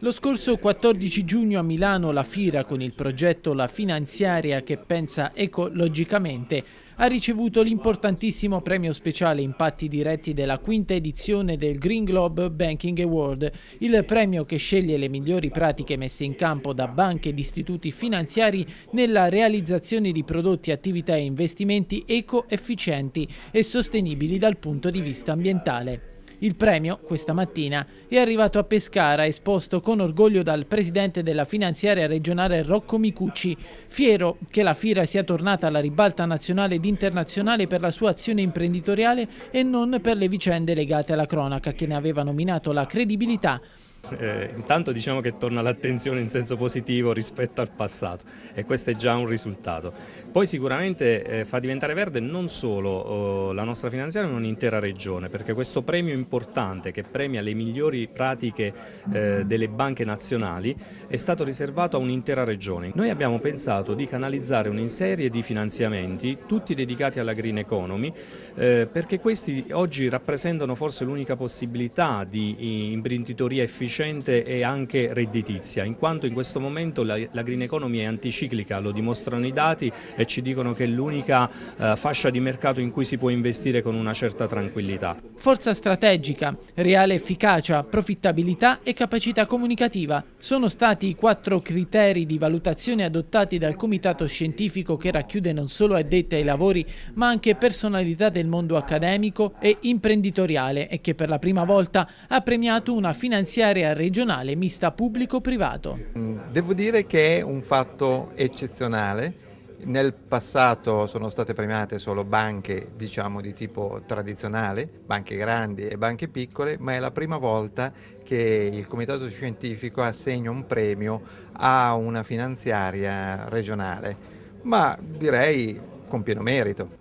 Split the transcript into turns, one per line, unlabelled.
Lo scorso 14 giugno a Milano la Fira con il progetto La Finanziaria che pensa ecologicamente ha ricevuto l'importantissimo premio speciale impatti diretti della quinta edizione del Green Globe Banking Award, il premio che sceglie le migliori pratiche messe in campo da banche ed istituti finanziari nella realizzazione di prodotti, attività e investimenti eco-efficienti e sostenibili dal punto di vista ambientale. Il premio, questa mattina, è arrivato a Pescara, esposto con orgoglio dal presidente della finanziaria regionale Rocco Micucci, fiero che la fiera sia tornata alla ribalta nazionale ed internazionale per la sua azione imprenditoriale e non per le vicende legate alla cronaca che ne aveva nominato la credibilità
eh, intanto diciamo che torna l'attenzione in senso positivo rispetto al passato e questo è già un risultato. Poi sicuramente eh, fa diventare verde non solo eh, la nostra finanziaria ma un'intera regione perché questo premio importante che premia le migliori pratiche eh, delle banche nazionali è stato riservato a un'intera regione. Noi abbiamo pensato di canalizzare una serie di finanziamenti tutti dedicati alla green economy eh, perché questi oggi rappresentano forse l'unica possibilità di imprenditoria efficiente efficiente e anche redditizia, in quanto in questo momento la, la green economy è anticiclica, lo dimostrano i dati e ci dicono che è l'unica eh, fascia di mercato in cui si può investire con una certa tranquillità.
Forza strategica, reale efficacia, profittabilità e capacità comunicativa sono stati i quattro criteri di valutazione adottati dal comitato scientifico che racchiude non solo addette ai lavori ma anche personalità del mondo accademico e imprenditoriale e che per la prima volta ha premiato una finanziaria l'area regionale mista pubblico-privato.
Mm, devo dire che è un fatto eccezionale. Nel passato sono state premiate solo banche diciamo, di tipo tradizionale, banche grandi e banche piccole, ma è la prima volta che il comitato scientifico assegna un premio a una finanziaria regionale, ma direi con pieno merito.